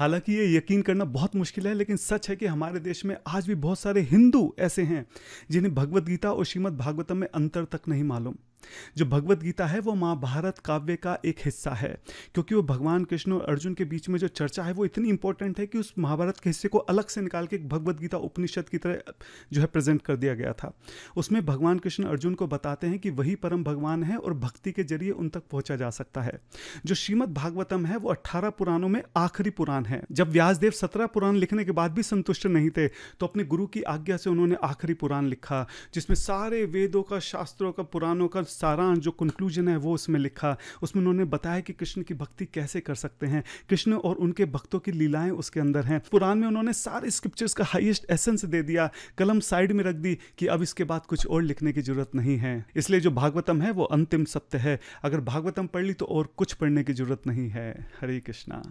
हालांकि ये यकीन करना बहुत मुश्किल है लेकिन सच है कि हमारे देश में आज भी बहुत सारे हिंदू ऐसे हैं जिन्हें भगवत गीता और श्रीमद भागवतम में अंतर तक नहीं मालूम जो भगवत गीता है वो महाभारत काव्य का एक हिस्सा है क्योंकि वो भगवान कृष्ण और अर्जुन के बीच में जो चर्चा है वो इतनी इंपॉर्टेंट है कि उस महाभारत के हिस्से को अलग से निकाल के भगवत गीता उपनिषद की तरह जो है प्रेजेंट कर दिया गया था उसमें भगवान कृष्ण अर्जुन को बताते हैं कि वही परम भगवान है और भक्ति के जरिए उन तक पहुंचा जा सकता है जो श्रीमद भागवतम है वो अट्ठारह पुराणों में आखिरी पुराण है जब व्यासदेव सत्रह पुराण लिखने के बाद भी संतुष्ट नहीं थे तो अपने गुरु की आज्ञा से उन्होंने आखिरी पुराण लिखा जिसमें सारे वेदों का शास्त्रों का पुराणों का सारा जो कंक्लूजन है वो उसमें लिखा उसमें उन्होंने बताया कि कृष्ण की भक्ति कैसे कर सकते हैं कृष्ण और उनके भक्तों की लीलाएं उसके अंदर हैं पुराण में उन्होंने सारे स्क्रिप्चर्स का हाइएस्ट एसेंस दे दिया कलम साइड में रख दी कि अब इसके बाद कुछ और लिखने की जरूरत नहीं है इसलिए जो भागवतम है वो अंतिम सत्य है अगर भागवतम पढ़ ली तो और कुछ पढ़ने की जरूरत नहीं है हरे कृष्णा